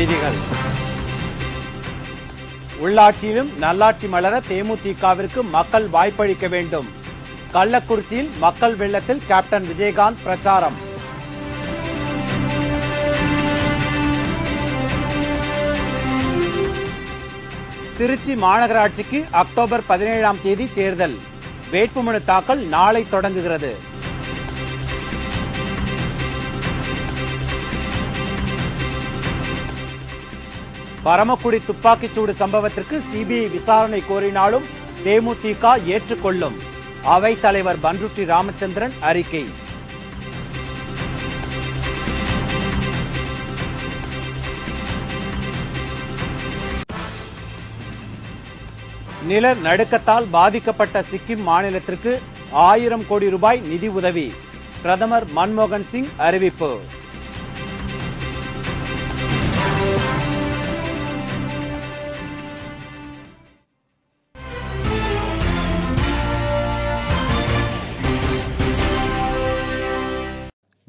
செய்திகள் உள்ளாட்சியிலும் நல்லாட்சி மலர தேமுதிகவிற்கு மக்கள் வாய்ப்பளிக்க வேண்டும் கள்ளக்குறிச்சியில் மக்கள் வெள்ளத்தில் கேப்டன் விஜயகாந்த் பிரச்சாரம் திருச்சி மாநகராட்சிக்கு அக்டோபர் பதினேழாம் தேதி தேர்தல் வேட்புமனு தாக்கல் நாளை தொடங்குகிறது பரமக்குடி துப்பாக்கிச்சூடு சம்பவத்திற்கு சிபிஐ விசாரணை கோரினாலும் தேமுதிக ஏற்றுக்கொள்ளும் அவைத் தலைவர் பன்ருட்டி ராமச்சந்திரன் அறிக்கை நில நடுக்கத்தால் பாதிக்கப்பட்ட சிக்கிம் மாநிலத்திற்கு ஆயிரம் கோடி ரூபாய் நிதி உதவி பிரதமர் மன்மோகன் சிங் அறிவிப்பு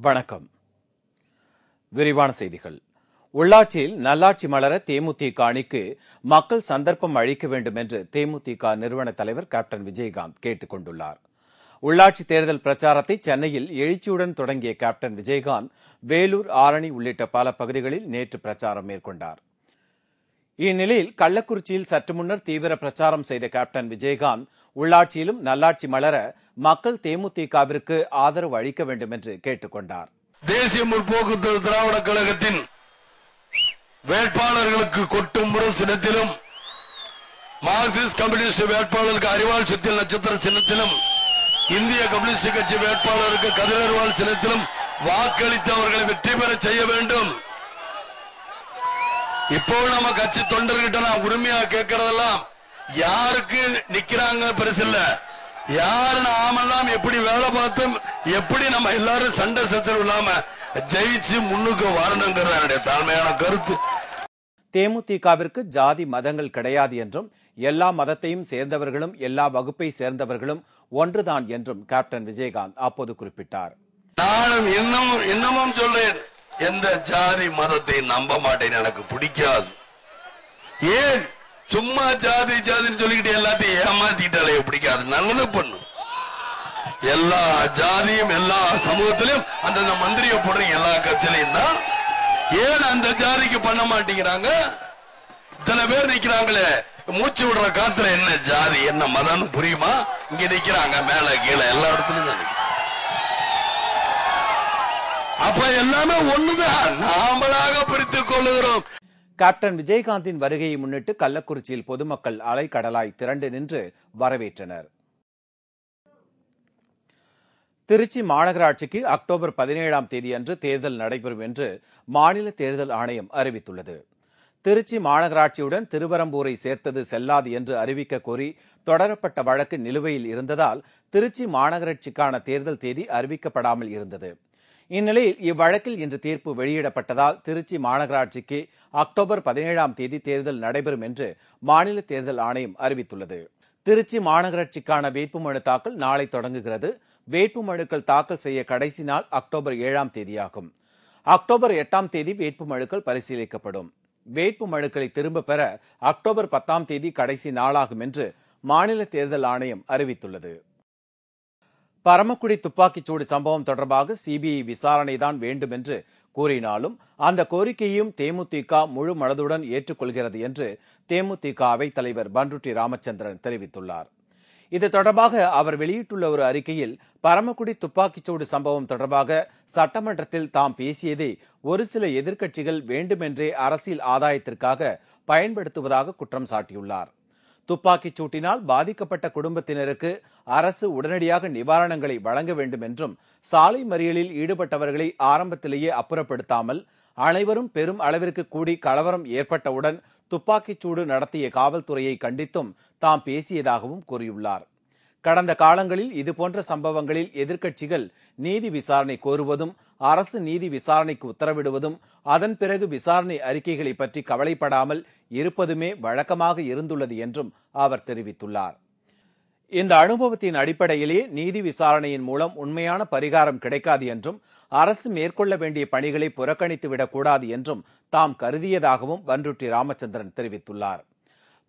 வணக்கம் விரிவான செய்திகள் உள்ளாட்சியில் நல்லாட்சி மலர தேமுதிக அணிக்கு மக்கள் சந்தர்ப்பம் அளிக்க வேண்டும் என்று தேமுதிக நிறுவன தலைவர் கேப்டன் விஜயகாந்த் கேட்டுக் கொண்டுள்ளார் உள்ளாட்சி தேர்தல் பிரச்சாரத்தை சென்னையில் எழுச்சியுடன் தொடங்கிய கேப்டன் விஜயகாந்த் வேலூர் ஆரணி உள்ளிட்ட பல பகுதிகளில் நேற்று பிரச்சாரம் மேற்கொண்டாா் இந்நிலையில் கள்ளக்குறிச்சியில் சற்று முன்னர் தீவிர பிரச்சாரம் செய்த கேப்டன் விஜயகாந்த் உள்ளாட்சியிலும் நல்லாட்சி மலர மக்கள் தேமுதிகவிற்கு ஆதரவு அளிக்க வேண்டும் என்று கேட்டுக்கொண்டார் தேசிய முற்போக்கு திராவிட கழகத்தின் வேட்பாளர்களுக்கு கொட்டும் சின்னத்திலும் மார்க்சிஸ்ட் கம்யூனிஸ்ட் வேட்பாளருக்கு அறிவால் சுத்தில் நட்சத்திர சின்னத்திலும் இந்திய கம்யூனிஸ்ட் கட்சி வேட்பாளருக்கு கதிரறிவால் சின்னத்திலும் வாக்களித்து அவர்களை வெற்றி பெற செய்ய வேண்டும் இப்போ நம்ம கட்சி தொண்டர்கிட்ட நான் உரிமையா கேட்கறதெல்லாம் யாருக்கு நிக்கிறாங்க பெருசு இல்ல யாரு நாமெல்லாம் எப்படி வேலை பார்த்தும் எப்படி நம்ம எல்லாரும் சண்டை சத்து இல்லாம ஜெயிச்சு முன்னுக்கு வரணுங்கிற என்னுடைய தாழ்மையான கருத்து தேமுதிகவிற்கு ஜாதி மதங்கள் கிடையாது என்றும் எல்லா மதத்தையும் சேர்ந்தவர்களும் எல்லா வகுப்பை சேர்ந்தவர்களும் ஒன்றுதான் என்றும் கேப்டன் விஜயகாந்த் அப்போது குறிப்பிட்டார் நானும் இன்னமும் இன்னமும் சொல்றேன் எந்த ஜாதி மதத்தை நம்ப மாட்டேன் எனக்கு பிடிக்காது ஏன் சும்மா ஜாதி ஜாதின்னு சொல்லிக்கிட்டு எல்லாத்தையும் ஏமாத்திட்டாலே பிடிக்காது நல்லது பண்ணு எல்லா ஜாதியும் எல்லா சமூகத்திலும் அந்தந்த மந்திரிய போடுற எல்லா கட்சியிலையும் தான் ஏன் அந்த ஜாதிக்கு பண்ண மாட்டேங்கிறாங்க இத்தனை பேர் நிக்கிறாங்களே மூச்சு விடுற காத்துல என்ன ஜாதி என்ன மதம்னு புரியுமா இங்க நிக்கிறாங்க மேல கீழே எல்லா இடத்துலயும் தான் அப்ப எல்லாமே ஒண்ணுதான் நாமளாக பிடித்துக் கொள்ளுகிறோம் கேப்டன் விஜயகாந்தின் வருகையை முன்னிட்டு கள்ளக்குறிச்சியில் பொதுமக்கள் அலைக்கடலாய் திரண்டு நின்று வரவேற்றனர் திருச்சி மாநகராட்சிக்கு அக்டோபர் பதினேழாம் தேதியன்று தேர்தல் நடைபெறும் என்று மாநில தேர்தல் ஆணையம் அறிவித்துள்ளது திருச்சி மாநகராட்சியுடன் திருவரம்பூரை சேர்த்தது செல்லாது என்று அறிவிக்க கோரி தொடரப்பட்ட வழக்கு நிலுவையில் இருந்ததால் திருச்சி மாநகராட்சிக்கான தேர்தல் தேதி அறிவிக்கப்படாமல் இருந்தது இந்நிலையில் இவ்வழக்கில் இன்று தீர்ப்பு வெளியிடப்பட்டதால் திருச்சி மாநகராட்சிக்கு அக்டோபர் பதினேழாம் தேதி தேர்தல் நடைபெறும் என்று மாநில தேர்தல் ஆணையம் அறிவித்துள்ளது திருச்சி மாநகராட்சிக்கான வேட்புமனு தாக்கல் நாளை தொடங்குகிறது வேட்புமனுக்கள் தாக்கல் செய்ய கடைசி நாள் அக்டோபர் ஏழாம் தேதியாகும் அக்டோபர் எட்டாம் தேதி வேட்புமனுக்கள் பரிசீலிக்கப்படும் வேட்பு மனுக்களை திரும்பப் பெற அக்டோபர் பத்தாம் தேதி கடைசி நாளாகும் என்று மாநில தேர்தல் ஆணையம் அறிவித்துள்ளது பரமக்குடி துப்பாக்கிச்சூடு சம்பவம் தொடர்பாக சிபிஐ விசாரணைதான் வேண்டும் என்று கூறினாலும் அந்த கோரிக்கையும் தேமுதிக முழு மனதுடன் ஏற்றுக்கொள்கிறது என்று தேமுதிக அவை தலைவர் பன்ருட்டி ராமச்சந்திரன் தெரிவித்துள்ளார் இது தொடர்பாக அவர் வெளியிட்டுள்ள ஒரு அறிக்கையில் பரமக்குடி துப்பாக்கிச்சூடு சம்பவம் தொடர்பாக சட்டமன்றத்தில் தாம் பேசியதை ஒரு சில எதிர்க்கட்சிகள் வேண்டுமென்றே அரசியல் ஆதாயத்திற்காக பயன்படுத்துவதாக குற்றம் சாட்டியுள்ளார் துப்பாக்கிச் சூட்டினால் பாதிக்கப்பட்ட குடும்பத்தினருக்கு அரசு உடனடியாக நிவாரணங்களை வழங்க வேண்டும் என்றும் சாலை மறியலில் ஈடுபட்டவர்களை ஆரம்பத்திலேயே அப்புறப்படுத்தாமல் அனைவரும் பெரும் அளவிற்கு கூடி கலவரம் ஏற்பட்டவுடன் துப்பாக்கிச்சூடு நடத்திய காவல்துறையை கண்டித்தும் தாம் பேசியதாகவும் கூறியுள்ளார் கடந்த காலங்களில் இதுபோன்ற சம்பவங்களில் எதிர்க்கட்சிகள் நீதி விசாரணை கோருவதும் அரசு நீதி விசாரணைக்கு உத்தரவிடுவதும் அதன் பிறகு விசாரணை அறிக்கைகளை பற்றி கவலைப்படாமல் இருப்பதுமே வழக்கமாக இருந்துள்ளது என்றும் அவர் தெரிவித்துள்ளார் இந்த அனுபவத்தின் அடிப்படையிலேயே நீதி விசாரணையின் மூலம் உண்மையான பரிகாரம் கிடைக்காது என்றும் அரசு மேற்கொள்ள வேண்டிய பணிகளை புறக்கணித்துவிடக்கூடாது என்றும் தாம் கருதியதாகவும் வன்ருட்டி ராமச்சந்திரன் தெரிவித்துள்ளார்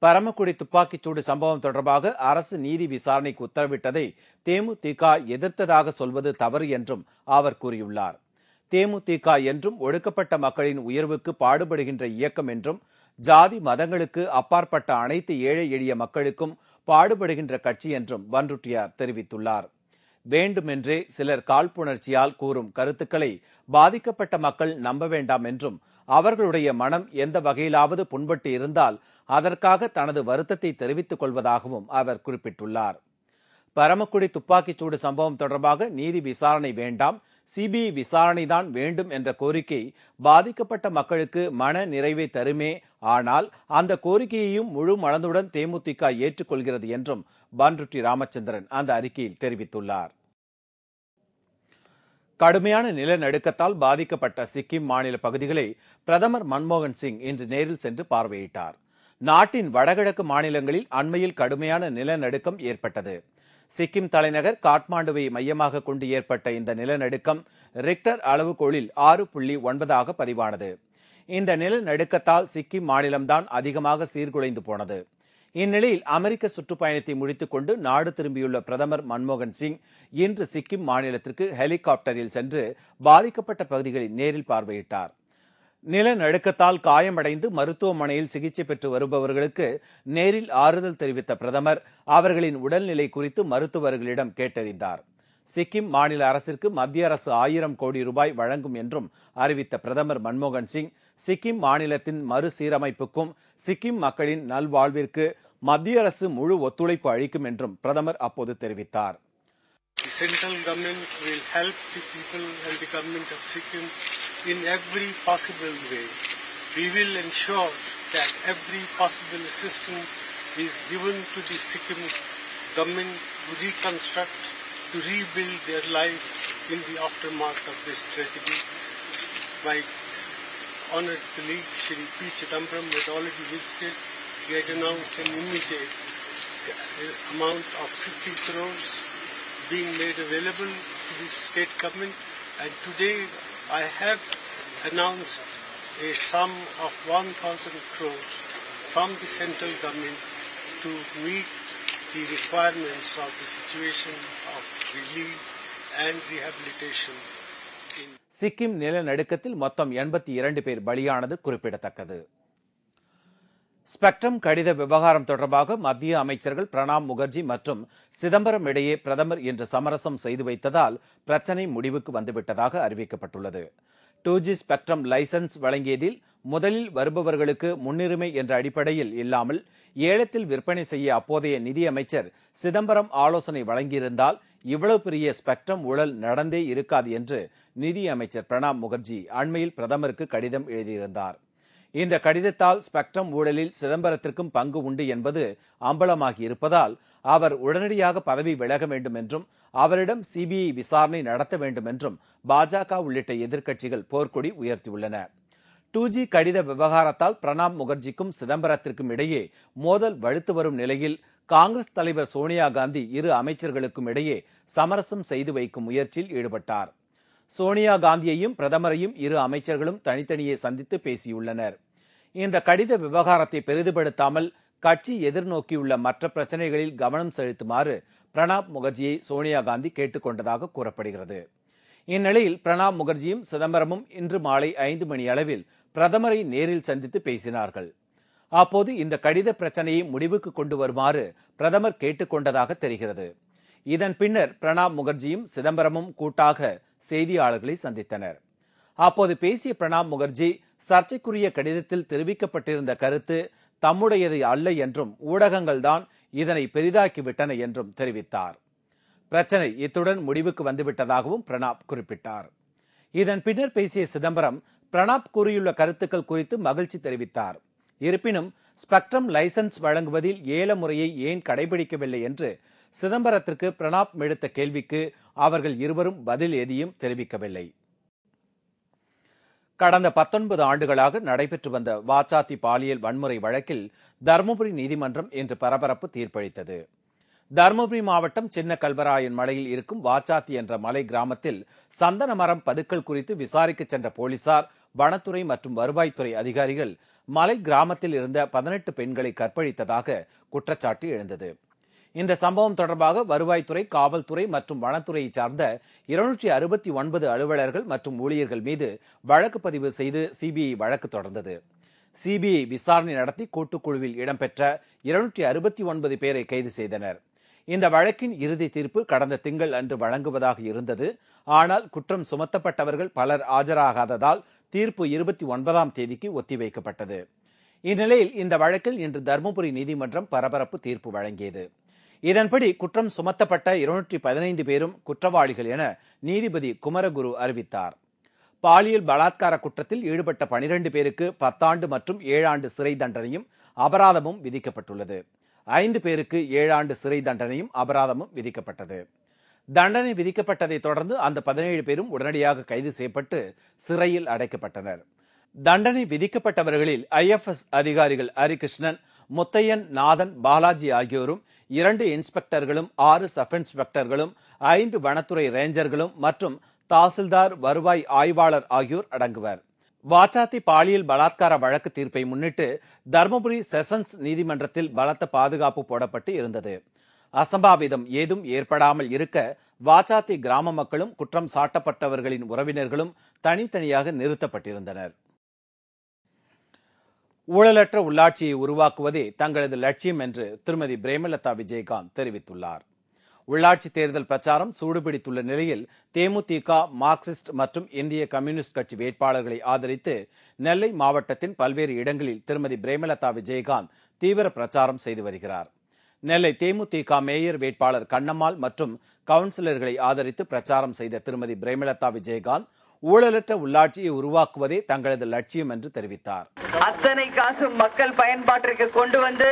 பரமக்குடி துப்பாக்கிச்சூடு சம்பவம் தொடர்பாக அரசு நீதி விசாரணைக்கு உத்தரவிட்டதை தேமுதிக எதிர்த்ததாக சொல்வது தவறு என்றும் அவர் கூறியுள்ளார் தேமுதிக என்றும் ஒடுக்கப்பட்ட மக்களின் உயர்வுக்கு பாடுபடுகின்ற இயக்கம் என்றும் ஜாதி மதங்களுக்கு அப்பாற்பட்ட அனைத்து ஏழை எளிய மக்களுக்கும் பாடுபடுகின்ற கட்சி என்றும் பன்ருட்டியார் தெரிவித்துள்ளார் வேண்டுமென்றே சிலர் காழ்ப்புணர்ச்சியால் கூறும் கருத்துக்களை பாதிக்கப்பட்ட மக்கள் நம்ப வேண்டாம் என்றும் அவர்களுடைய மனம் எந்த வகையிலாவது புண்பட்டு இருந்தால் அதற்காக தனது வருத்தத்தை தெரிவித்துக் கொள்வதாகவும் அவர் குறிப்பிட்டுள்ளார் பரமக்குடி துப்பாக்கிச்சூடு சம்பவம் தொடர்பாக நீதி விசாரணை வேண்டாம் சிபிஐ விசாரணைதான் வேண்டும் என்ற கோரிக்கை பாதிக்கப்பட்ட மக்களுக்கு மன நிறைவை தருமே ஆனால் அந்த கோரிக்கையையும் முழு மனதுடன் தேமுதிக ஏற்றுக்கொள்கிறது என்றும் பான்ருட்டி ராமச்சந்திரன் அந்த அறிக்கையில் தெரிவித்துள்ளார் கடுமையான நிலநடுக்கத்தால் பாதிக்கப்பட்ட சிக்கிம் மாநில பகுதிகளை பிரதமர் மன்மோகன் சிங் இன்று நேரில் சென்று பார்வையிட்டார் நாட்டின் வடகிழக்கு மாநிலங்களில் அண்மையில் கடுமையான நிலநடுக்கம் ஏற்பட்டது சிக்கிம் தலைநகர் காட்மாண்டுவை மையமாக கொண்டு ஏற்பட்ட இந்த நிலநடுக்கம் ரிக்டர் அளவுகோளில் ஆறு புள்ளி ஒன்பதாக பதிவானது இந்த நிலநடுக்கத்தால் சிக்கிம் மாநிலம்தான் அதிகமாக சீர்குலைந்து போனது இந்நிலையில் அமெரிக்க சுற்றுப்பயணத்தை முடித்துக் கொண்டு நாடு திரும்பியுள்ள பிரதமர் மன்மோகன் சிங் இன்று சிக்கிம் மாநிலத்திற்கு ஹெலிகாப்டரில் சென்று பாதிக்கப்பட்ட பகுதிகளை நேரில் பார்வையிட்டார் நிலநடுக்கத்தால் காயமடைந்து மருத்துவமனையில் சிகிச்சை பெற்று வருபவர்களுக்கு நேரில் ஆறுதல் தெரிவித்த பிரதமர் அவர்களின் உடல்நிலை குறித்து மருத்துவர்களிடம் கேட்டறிந்தார் சிக்கிம் மாநில அரசிற்கு மத்திய அரசு ஆயிரம் கோடி ரூபாய் வழங்கும் என்றும் அறிவித்த பிரதமர் மன்மோகன் சிங் சிக்கிம் மாநிலத்தின் மறுசீரமைப்புக்கும் சிக்கிம் மக்களின் நல்வாழ்விற்கு மத்திய அரசு முழு ஒத்துழைப்பு அளிக்கும் என்றும் பிரதமர் அப்போது தெரிவித்தார் The central government will help the people and the government of Sikkim in every possible way. We will ensure that every possible assistance is given to the Sikkim government to reconstruct, to rebuild their lives in the aftermath of this tragedy. My honored colleague Shri P. Chidambaram had already visited. He had announced an immediate amount of 50 crores being made available to the state government and today I have announced a sum of 1,000 crores from the central government to meet the requirements of the situation of relief and rehabilitation. Sikkim நிலநடுக்கத்தில் மொத்தம் எண்பத்தி இரண்டு பேர் பலியானது குறிப்பிடத்தக்கது spectrum கடித விவகாரம் தொடர்பாக மத்திய அமைச்சர்கள் பிரணாப் முகர்ஜி மற்றும் சிதம்பரம் இடையே பிரதமர் இன்று சமரசம் செய்து வைத்ததால் பிரச்சினை முடிவுக்கு வந்துவிட்டதாக அறிவிக்கப்பட்டுள்ளது டூ ஜி ஸ்பெக்ட்ரம் லைசன்ஸ் வழங்கியதில் முதலில் வருபவர்களுக்கு முன்னுரிமை என்ற அடிப்படையில் இல்லாமல் ஏலத்தில் விற்பனை செய்ய அப்போதைய நிதியமைச்சர் சிதம்பரம் ஆலோசனை வழங்கியிருந்தால் இவ்வளவு பெரிய ஸ்பெக்ட்ரம் ஊழல் நடந்தே இருக்காது என்று நிதியமைச்சர் பிரணாப் முகர்ஜி அண்மையில் பிரதமருக்கு கடிதம் எழுதியிருந்தார் இந்த கடிதத்தால் ஸ்பெக்ட்ரம் ஊழலில் சிதம்பரத்திற்கும் பங்கு உண்டு என்பது அம்பலமாகியிருப்பதால் அவர் உடனடியாக பதவி விலக வேண்டும் என்றும் அவரிடம் சிபிஐ விசாரணை நடத்த வேண்டும் என்றும் பாஜக உள்ளிட்ட எதிர்க்கட்சிகள் போர்க்கொடி உயர்த்தியுள்ளன டூ ஜி கடித விவகாரத்தால் பிரணாப் முகர்ஜிக்கும் சிதம்பரத்திற்கும் இடையே மோதல் வலுத்து வரும் நிலையில் காங்கிரஸ் தலைவர் சோனியா காந்தி இரு அமைச்சர்களுக்கும் இடையே சமரசம் செய்து வைக்கும் முயற்சியில் ஈடுபட்டார் சோனியா காந்தியையும் பிரதமரையும் இரு அமைச்சர்களும் தனித்தனியே சந்தித்து பேசியுள்ளனர் இந்த கடித விவகாரத்தை பெரிதுபடுத்தாமல் கட்சி எதிர்நோக்கியுள்ள மற்ற பிரச்சனைகளில் கவனம் செலுத்துமாறு பிரணாப் முகர்ஜியை சோனியா காந்தி கொண்டதாக கூறப்படுகிறது இந்நிலையில் பிரணாப் முகர்ஜியும் சிதம்பரமும் இன்று மாலை ஐந்து மணி அளவில் பிரதமரை நேரில் சந்தித்து பேசினார்கள் அப்போது இந்த கடித பிரச்சனையை முடிவுக்கு கொண்டு வருமாறு பிரதமர் கொண்டதாக தெரிகிறது இதன் பின்னர் பிரணாப் முகர்ஜியும் சிதம்பரமும் கூட்டாக செய்தியாளர்களை சந்தித்தனர் அப்போது பேசிய பிரணாப் முகர்ஜி சர்ச்சைக்குரிய கடிதத்தில் தெரிவிக்கப்பட்டிருந்த கருத்து தம்முடையது அல்ல என்றும் ஊடகங்கள்தான் இதனை பெரிதாக்கிவிட்டன என்றும் தெரிவித்தார் பிரச்சனை இத்துடன் முடிவுக்கு வந்துவிட்டதாகவும் பிரணாப் குறிப்பிட்டார் இதன் பின்னர் பேசிய சிதம்பரம் பிரணாப் கூறியுள்ள கருத்துக்கள் குறித்து மகிழ்ச்சி தெரிவித்தார் இருப்பினும் ஸ்பெக்ட்ரம் லைசன்ஸ் வழங்குவதில் ஏல முறையை ஏன் கடைபிடிக்கவில்லை என்று சிதம்பரத்திற்கு பிரணாப் எடுத்த கேள்விக்கு அவர்கள் இருவரும் பதில் எதையும் தெரிவிக்கவில்லை கடந்த பத்தொன்பது ஆண்டுகளாக நடைபெற்று வந்த வாச்சாத்தி பாலியல் வன்முறை வழக்கில் தருமபுரி நீதிமன்றம் இன்று பரபரப்பு தீர்ப்பளித்தது தருமபுரி மாவட்டம் சின்ன கல்வராயன் மலையில் இருக்கும் வாச்சாத்தி என்ற மலை கிராமத்தில் சந்தன மரம் பதுக்கல் குறித்து விசாரிக்க சென்ற போலீசார் வனத்துறை மற்றும் வருவாய்த்துறை அதிகாரிகள் மலை கிராமத்தில் இருந்த பதினெட்டு பெண்களை கற்பழித்ததாக குற்றச்சாட்டு எழுந்தது இந்த சம்பவம் தொடர்பாக வருவாய்த்துறை காவல்துறை மற்றும் வனத்துறையை சார்ந்த இருநூற்றி அறுபத்தி ஒன்பது அலுவலர்கள் மற்றும் ஊழியர்கள் மீது வழக்கு பதிவு செய்து சிபிஐ வழக்கு தொடர்ந்தது சிபிஐ விசாரணை நடத்தி கூட்டுக்குழுவில் இடம்பெற்ற இருநூற்றி அறுபத்தி ஒன்பது பேரை கைது செய்தனர் இந்த வழக்கின் இறுதி தீர்ப்பு கடந்த திங்கள் அன்று வழங்குவதாக இருந்தது ஆனால் குற்றம் சுமத்தப்பட்டவர்கள் பலர் ஆஜராகாததால் தீர்ப்பு இருபத்தி ஒன்பதாம் தேதிக்கு ஒத்திவைக்கப்பட்டது இந்நிலையில் இந்த வழக்கில் இன்று தருமபுரி நீதிமன்றம் பரபரப்பு தீர்ப்பு வழங்கியது இதன்படி குற்றம் சுமத்தப்பட்ட இருநூற்றி பதினைந்து பேரும் குற்றவாளிகள் என நீதிபதி குமரகுரு அறிவித்தார் பாலியல் பலாத்கார குற்றத்தில் ஈடுபட்ட பனிரெண்டு பேருக்கு பத்தாண்டு மற்றும் ஏழாண்டு சிறை தண்டனையும் அபராதமும் விதிக்கப்பட்டுள்ளது ஐந்து பேருக்கு ஏழாண்டு சிறை தண்டனையும் அபராதமும் விதிக்கப்பட்டது தண்டனை விதிக்கப்பட்டதை தொடர்ந்து அந்த பதினேழு பேரும் உடனடியாக கைது செய்யப்பட்டு சிறையில் அடைக்கப்பட்டனர் தண்டனை விதிக்கப்பட்டவர்களில் ஐஎஃப்எஸ் அதிகாரிகள் ஹரிகிருஷ்ணன் முத்தையன் நாதன் பாலாஜி ஆகியோரும் இரண்டு இன்ஸ்பெக்டர்களும் ஆறு சப் இன்ஸ்பெக்டர்களும் ஐந்து வனத்துறை ரேஞ்சர்களும் மற்றும் தாசில்தார் வருவாய் ஆய்வாளர் ஆகியோர் அடங்குவர் வாச்சாத்தி பாலியல் பலாத்கார வழக்கு தீர்ப்பை முன்னிட்டு தருமபுரி செஷன்ஸ் நீதிமன்றத்தில் பலத்த பாதுகாப்பு போடப்பட்டு இருந்தது அசம்பாவிதம் ஏதும் ஏற்படாமல் இருக்க வாச்சாத்தி கிராம மக்களும் குற்றம் சாட்டப்பட்டவர்களின் உறவினர்களும் தனித்தனியாக நிறுத்தப்பட்டிருந்தனர் ஊழலற்ற உள்ளாட்சியை உருவாக்குவதே தங்களது லட்சியம் என்று திருமதி பிரேமலதா விஜயகாந்த் தெரிவித்துள்ளார் உள்ளாட்சி தேர்தல் பிரச்சாரம் சூடுபிடித்துள்ள நிலையில் தேமுதிக மார்க்சிஸ்ட் மற்றும் இந்திய கம்யூனிஸ்ட் கட்சி வேட்பாளர்களை ஆதரித்து நெல்லை மாவட்டத்தின் பல்வேறு இடங்களில் திருமதி பிரேமலதா விஜயகாந்த் தீவிர பிரச்சாரம் செய்து வருகிறார் நெல்லை தேமுதிக மேயர் வேட்பாளர் கண்ணம்மாள் மற்றும் கவுன்சிலர்களை ஆதரித்து பிரச்சாரம் செய்த திருமதி பிரேமலதா விஜயகாந்த் ஊழலற்ற உள்ளாட்சியை உருவாக்குவதே தங்களது லட்சியம் என்று தெரிவித்தார் அத்தனை காசும் மக்கள் பயன்பாட்டிற்கு கொண்டு வந்து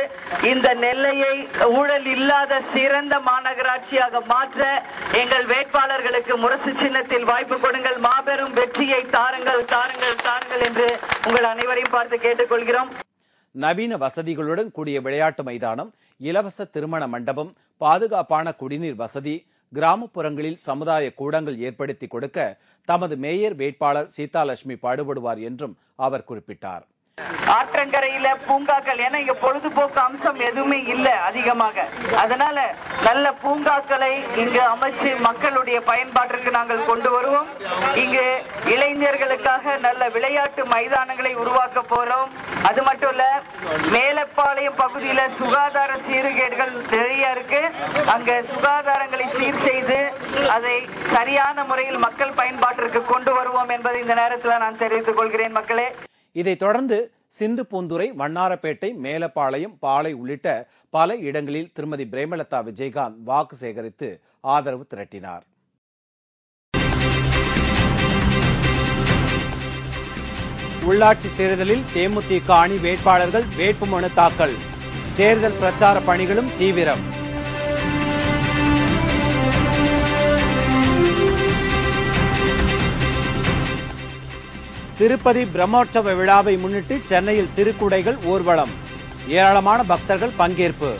இந்த நெல்லையை ஊழல் இல்லாத சிறந்த மாநகராட்சியாக மாற்ற எங்கள் வேட்பாளர்களுக்கு முரசு சின்னத்தில் வாய்ப்பு கொடுங்கள் மாபெரும் வெற்றியை தாருங்கள் தாருங்கள் தாருங்கள் என்று உங்கள் அனைவரையும் பார்த்து கேட்டுக்கொள்கிறோம் நவீன வசதிகளுடன் கூடிய விளையாட்டு மைதானம் இலவச திருமண மண்டபம் பாதுகாப்பான குடிநீர் வசதி கிராமப்புறங்களில் சமுதாய கூடங்கள் ஏற்படுத்திக் கொடுக்க தமது மேயர் வேட்பாளர் சீதாலட்சுமி பாடுபடுவார் என்றும் அவர் குறிப்பிட்டார் ஆற்றங்கரையில பூங்காக்கள் ஏன்னா இங்க பொழுதுபோக்கு அம்சம் எதுவுமே இல்ல அதிகமாக அதனால நல்ல பூங்காக்களை இங்கு அமைச்சு மக்களுடைய பயன்பாட்டிற்கு நாங்கள் கொண்டு வருவோம் இங்கு இளைஞர்களுக்காக நல்ல விளையாட்டு மைதானங்களை உருவாக்க போறோம் அது மட்டும் இல்ல மேலப்பாளையம் பகுதியில சுகாதார சீர்கேடுகள் நிறைய இருக்கு அங்க சுகாதாரங்களை சீர் செய்து அதை சரியான முறையில் மக்கள் பயன்பாட்டிற்கு கொண்டு வருவோம் என்பதை இந்த நேரத்தில் நான் தெரிவித்துக் கொள்கிறேன் மக்களே இதைத் தொடர்ந்து சிந்து பூந்துரை வண்ணாரப்பேட்டை மேலப்பாளையம் பாலை உள்ளிட்ட பல இடங்களில் திருமதி பிரேமலதா விஜயகாந்த் வாக்கு சேகரித்து ஆதரவு திரட்டினார் உள்ளாட்சி தேர்தலில் தேமுதிக அணி வேட்பாளர்கள் வேட்புமனு தாக்கல் தேர்தல் பிரச்சார பணிகளும் தீவிரம் திருப்பதி பிரம்மோற்சவ விழாவை முன்னிட்டு சென்னையில் திருக்குடைகள் ஊர்வலம் ஏராளமான பக்தர்கள் பங்கேற்பு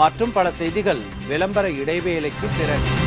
மற்றும் பல செய்திகள் விளம்பர இடைவேளைக்கு பிறகு